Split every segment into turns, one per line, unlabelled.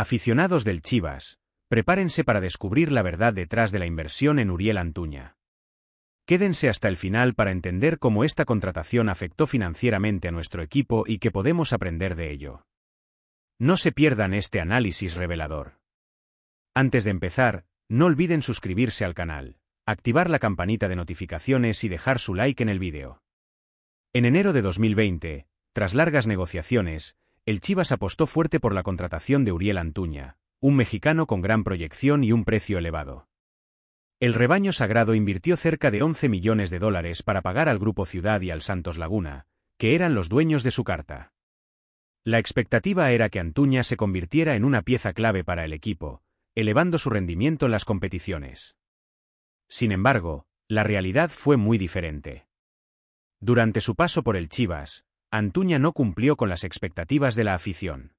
Aficionados del Chivas, prepárense para descubrir la verdad detrás de la inversión en Uriel Antuña. Quédense hasta el final para entender cómo esta contratación afectó financieramente a nuestro equipo y qué podemos aprender de ello. No se pierdan este análisis revelador. Antes de empezar, no olviden suscribirse al canal, activar la campanita de notificaciones y dejar su like en el vídeo. En enero de 2020, tras largas negociaciones, el Chivas apostó fuerte por la contratación de Uriel Antuña, un mexicano con gran proyección y un precio elevado. El rebaño sagrado invirtió cerca de 11 millones de dólares para pagar al Grupo Ciudad y al Santos Laguna, que eran los dueños de su carta. La expectativa era que Antuña se convirtiera en una pieza clave para el equipo, elevando su rendimiento en las competiciones. Sin embargo, la realidad fue muy diferente. Durante su paso por el Chivas, Antuña no cumplió con las expectativas de la afición.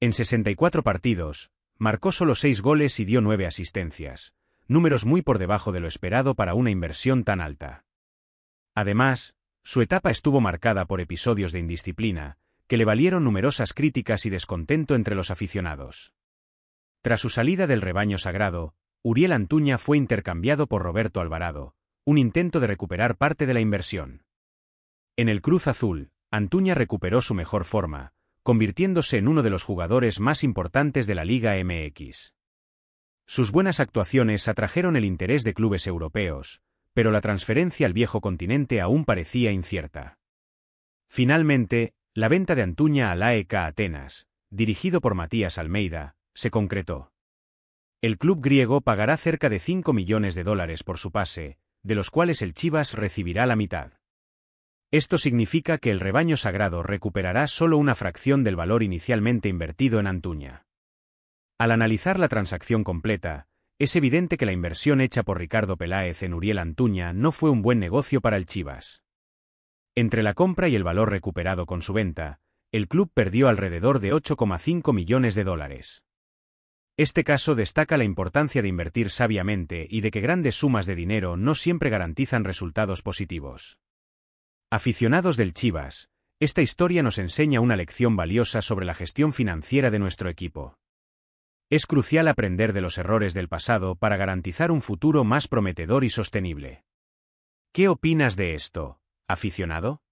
En 64 partidos, marcó solo 6 goles y dio 9 asistencias, números muy por debajo de lo esperado para una inversión tan alta. Además, su etapa estuvo marcada por episodios de indisciplina, que le valieron numerosas críticas y descontento entre los aficionados. Tras su salida del rebaño sagrado, Uriel Antuña fue intercambiado por Roberto Alvarado, un intento de recuperar parte de la inversión. En el Cruz Azul, Antuña recuperó su mejor forma, convirtiéndose en uno de los jugadores más importantes de la Liga MX. Sus buenas actuaciones atrajeron el interés de clubes europeos, pero la transferencia al viejo continente aún parecía incierta. Finalmente, la venta de Antuña al AEK Atenas, dirigido por Matías Almeida, se concretó. El club griego pagará cerca de 5 millones de dólares por su pase, de los cuales el Chivas recibirá la mitad. Esto significa que el rebaño sagrado recuperará solo una fracción del valor inicialmente invertido en Antuña. Al analizar la transacción completa, es evidente que la inversión hecha por Ricardo Peláez en Uriel Antuña no fue un buen negocio para el Chivas. Entre la compra y el valor recuperado con su venta, el club perdió alrededor de 8,5 millones de dólares. Este caso destaca la importancia de invertir sabiamente y de que grandes sumas de dinero no siempre garantizan resultados positivos. Aficionados del Chivas, esta historia nos enseña una lección valiosa sobre la gestión financiera de nuestro equipo. Es crucial aprender de los errores del pasado para garantizar un futuro más prometedor y sostenible. ¿Qué opinas de esto, aficionado?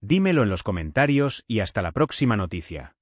Dímelo en los comentarios y hasta la próxima noticia.